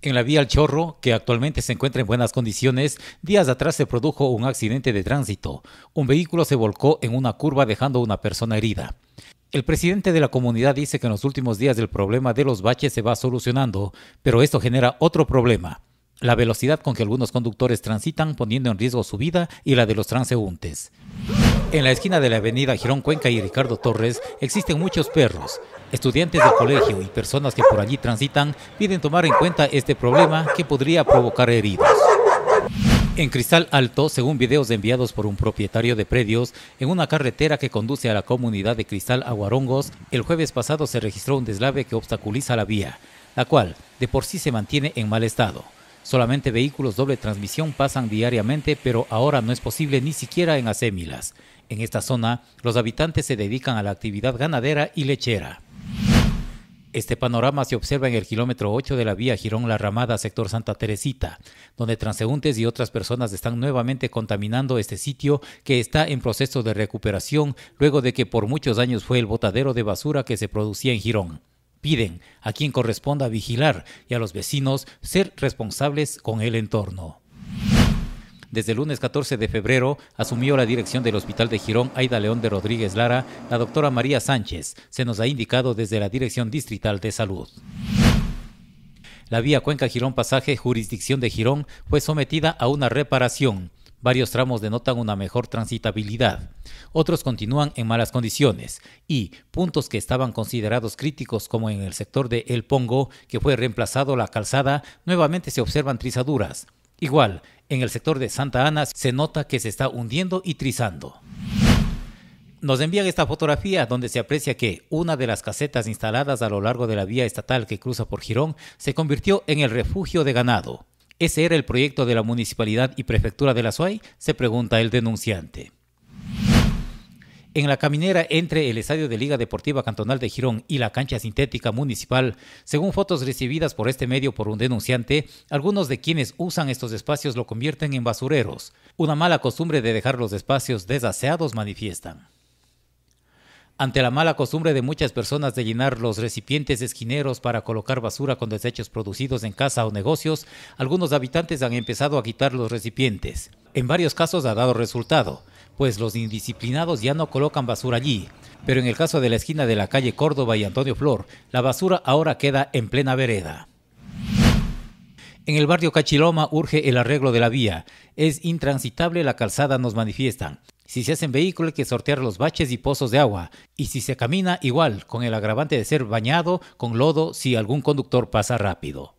En la vía El Chorro, que actualmente se encuentra en buenas condiciones, días atrás se produjo un accidente de tránsito. Un vehículo se volcó en una curva dejando a una persona herida. El presidente de la comunidad dice que en los últimos días el problema de los baches se va solucionando, pero esto genera otro problema. La velocidad con que algunos conductores transitan poniendo en riesgo su vida y la de los transeúntes. En la esquina de la avenida Girón Cuenca y Ricardo Torres existen muchos perros. Estudiantes del colegio y personas que por allí transitan piden tomar en cuenta este problema que podría provocar heridos. En Cristal Alto, según videos enviados por un propietario de predios, en una carretera que conduce a la comunidad de Cristal Aguarongos, el jueves pasado se registró un deslave que obstaculiza la vía, la cual de por sí se mantiene en mal estado. Solamente vehículos doble transmisión pasan diariamente, pero ahora no es posible ni siquiera en Acémilas. En esta zona, los habitantes se dedican a la actividad ganadera y lechera. Este panorama se observa en el kilómetro 8 de la vía Girón La Ramada, sector Santa Teresita, donde transeúntes y otras personas están nuevamente contaminando este sitio que está en proceso de recuperación luego de que por muchos años fue el botadero de basura que se producía en Girón. Piden a quien corresponda vigilar y a los vecinos ser responsables con el entorno. Desde el lunes 14 de febrero asumió la dirección del Hospital de Girón Aida León de Rodríguez Lara la doctora María Sánchez, se nos ha indicado desde la Dirección Distrital de Salud. La vía Cuenca Girón Pasaje, jurisdicción de Girón, fue sometida a una reparación. Varios tramos denotan una mejor transitabilidad, otros continúan en malas condiciones y puntos que estaban considerados críticos como en el sector de El Pongo, que fue reemplazado la calzada, nuevamente se observan trizaduras. Igual, en el sector de Santa Ana se nota que se está hundiendo y trizando. Nos envían esta fotografía donde se aprecia que una de las casetas instaladas a lo largo de la vía estatal que cruza por Girón se convirtió en el refugio de ganado. ¿Ese era el proyecto de la Municipalidad y Prefectura de la SUAY? Se pregunta el denunciante. En la caminera entre el estadio de Liga Deportiva Cantonal de Girón y la cancha sintética municipal, según fotos recibidas por este medio por un denunciante, algunos de quienes usan estos espacios lo convierten en basureros. Una mala costumbre de dejar los espacios desaseados manifiestan. Ante la mala costumbre de muchas personas de llenar los recipientes esquineros para colocar basura con desechos producidos en casa o negocios, algunos habitantes han empezado a quitar los recipientes. En varios casos ha dado resultado, pues los indisciplinados ya no colocan basura allí. Pero en el caso de la esquina de la calle Córdoba y Antonio Flor, la basura ahora queda en plena vereda. En el barrio Cachiloma urge el arreglo de la vía. Es intransitable la calzada, nos manifiestan. Si se hacen vehículos vehículo hay que sortear los baches y pozos de agua. Y si se camina, igual, con el agravante de ser bañado con lodo si algún conductor pasa rápido.